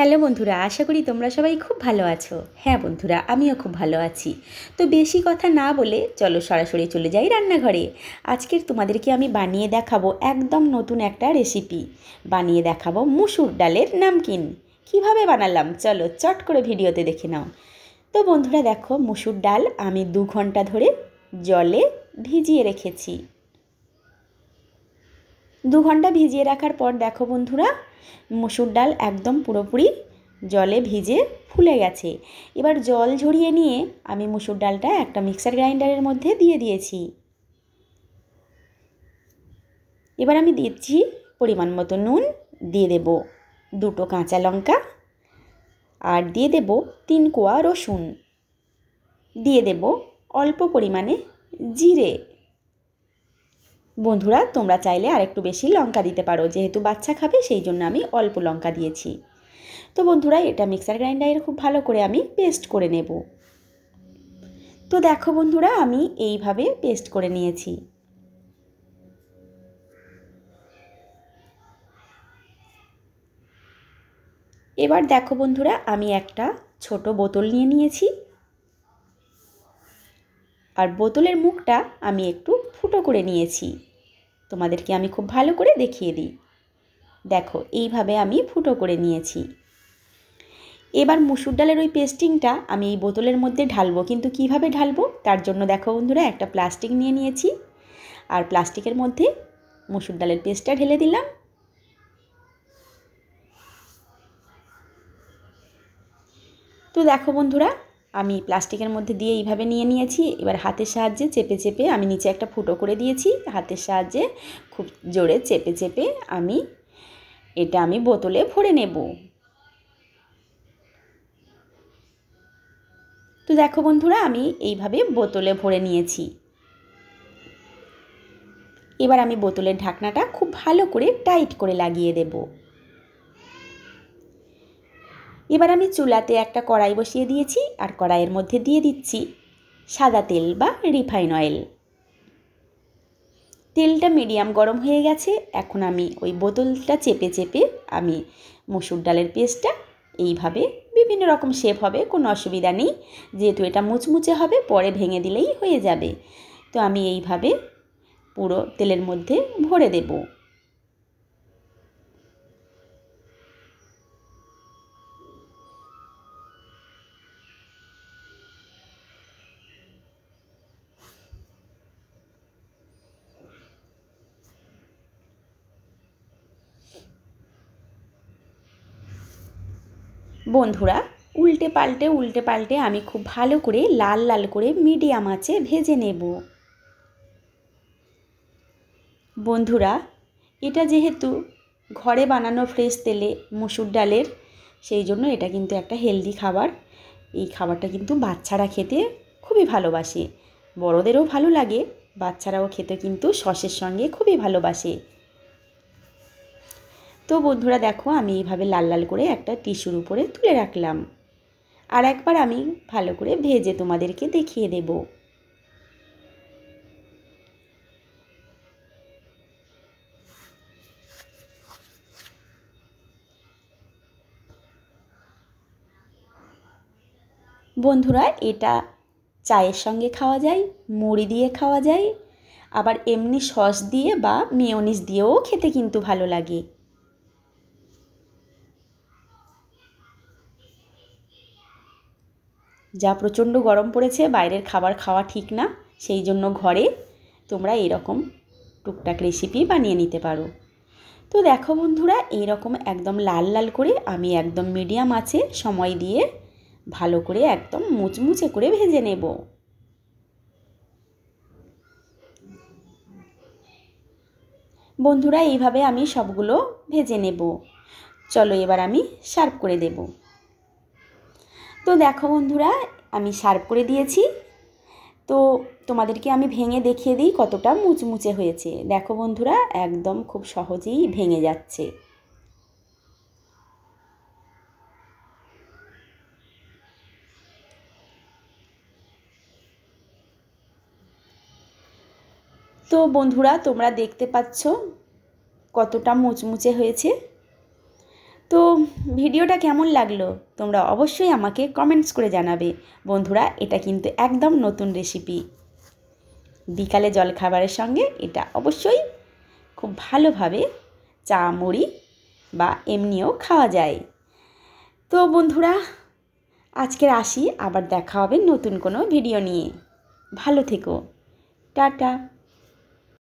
hello বন্ধুরা আশা করি তোমরা সবাই খুব ভালো আছো হ্যাঁ বন্ধুরা আমিও খুব ভালো আছি তো বেশি কথা না বলে চলো সরাসরি চলে যাই রান্নাঘরে আজকের তোমাদেরকে আমি বানিয়ে দেখাবো একদম নতুন একটা রেসিপি বানিয়ে দেখাবো মুসুর ডালের নামকিন কিভাবে বানালাম চলো চট করে ভিডিওতে দেখে নাও তো বন্ধুরা দেখো মুসুর ডাল আমি দু ঘন্টা ধরে জলে ভিজিয়ে রেখেছি দু ঘন্টা ভিজিয়ে রাখার পর দেখো বন্ধুরা মসুর ডাল একদম পুরোপুরি জলে ভিজে ফুলে গেছে এবার জল ঝরিয়ে নিয়ে আমি মসুর ডালটা একটা মিক্সার গ্রাইন্ডারের মধ্যে দিয়ে দিয়েছি এবার আমি দিচ্ছি পরিমাণ মতো নুন দিয়ে দেব দুটো কাঁচা লঙ্কা আর দিয়ে দেব তিন কোয়া রসুন দিয়ে দেব অল্প পরিমাণে জিরে বন্ধুরা তোমরা চাইলে আর একটু বেশি লঙ্কা দিতে পারো যেহেতু বাচ্চা খাবে সেই জন্য আমি অল্প লঙ্কা দিয়েছি তো বন্ধুরা এটা মিক্সার গ্রাইন্ডারে খুব ভালো করে আমি পেস্ট করে নেব তো দেখো বন্ধুরা আমি এইভাবে পেস্ট করে নিয়েছি এবার দেখো বন্ধুরা আমি একটা ছোট বোতল নিয়ে নিয়েছি আর বোতলের মুখটা আমি একটু ফুটো করে নিয়েছি তোমাদেরকে আমি খুব ভালো করে দেখিয়ে দিই দেখো এইভাবে আমি ফুটো করে নিয়েছি এবার মুসুর ডালের ওই পেস্টিংটা আমি এই বোতলের মধ্যে ঢালবো কিন্তু কিভাবে ঢালবো তার জন্য দেখো বন্ধুরা একটা প্লাস্টিক নিয়ে নিয়েছি আর প্লাস্টিকের মধ্যে মুসুর ডালের পেস্টটা ঢেলে দিলাম তো দেখো বন্ধুরা আমি প্লাস্টিকের মধ্যে দিয়ে এইভাবে নিয়ে নিয়েছি এবার হাতের সাহায্যে চেপে চেপে আমি নিচে একটা ফুটো করে দিয়েছি হাতের সাহায্যে খুব জোরে চেপে চেপে আমি এটা আমি বোতলে ভরে নেব তো দেখো বন্ধুরা আমি এইভাবে বোতলে ভরে নিয়েছি এবার আমি বোতলের ঢাকনাটা খুব ভালো করে টাইট করে লাগিয়ে দেবো এবার আমি চুলাতে একটা কড়াই বসিয়ে দিয়েছি আর কড়াইয়ের মধ্যে দিয়ে দিচ্ছি সাদা তেল বা রিফাইন অয়েল তেলটা মিডিয়াম গরম হয়ে গেছে এখন আমি ওই বোতলটা চেপে চেপে আমি মুসুর ডালের পেস্টটা এইভাবে বিভিন্ন রকম শেপ হবে কোনো অসুবিধা নেই যেহেতু এটা মুচমুচে হবে পরে ভেঙে দিলেই হয়ে যাবে তো আমি এইভাবে পুরো তেলের মধ্যে ভরে দেবো বন্ধুরা উল্টে পাল্টে উল্টে পাল্টে আমি খুব ভালো করে লাল লাল করে মিডিয়াম আঁচে ভেজে নেব বন্ধুরা এটা যেহেতু ঘরে বানানো ফ্রেশ তেলে মসুর ডালের সেই জন্য এটা কিন্তু একটা হেলদি খাবার এই খাবারটা কিন্তু বাচ্চারা খেতে খুবই ভালোবাসে বড়দেরও ভালো লাগে বাচ্চারাও খেতে কিন্তু সসের সঙ্গে খুবই ভালোবাসে তো বন্ধুরা দেখো আমি এইভাবে লাল লাল করে একটা টিস্যুর উপরে তুলে রাখলাম আর একবার আমি ভালো করে ভেজে তোমাদেরকে দেখিয়ে দেব বন্ধুরা এটা চায়ের সঙ্গে খাওয়া যায় মুড়ি দিয়ে খাওয়া যায় আবার এমনি সস দিয়ে বা মেয়নিস দিয়েও খেতে কিন্তু ভালো লাগে যা প্রচণ্ড গরম পড়েছে বাইরের খাবার খাওয়া ঠিক না সেই জন্য ঘরে তোমরা এরকম টুকটাক রেসিপি বানিয়ে নিতে পারো তো দেখো বন্ধুরা এইরকম একদম লাল লাল করে আমি একদম মিডিয়াম আছে সময় দিয়ে ভালো করে একদম মুচমুচে করে ভেজে নেব বন্ধুরা এইভাবে আমি সবগুলো ভেজে নেব চলো এবার আমি সার্ভ করে দেবো তো দেখো বন্ধুরা আমি সার্ভ করে দিয়েছি তো তোমাদেরকে আমি ভেঙে দেখিয়ে দিই কতটা মুচমুচে হয়েছে দেখো বন্ধুরা একদম খুব সহজেই ভেঙে যাচ্ছে তো বন্ধুরা তোমরা দেখতে পাচ্ছ কতটা মুচমুচে হয়েছে তো ভিডিওটা কেমন লাগলো তোমরা অবশ্যই আমাকে কমেন্টস করে জানাবে বন্ধুরা এটা কিন্তু একদম নতুন রেসিপি বিকালে জলখাবারের সঙ্গে এটা অবশ্যই খুব ভালোভাবে চা মুড়ি বা এমনিও খাওয়া যায় তো বন্ধুরা আজকের আসি আবার দেখা হবে নতুন কোনো ভিডিও নিয়ে ভালো থেকো টাটা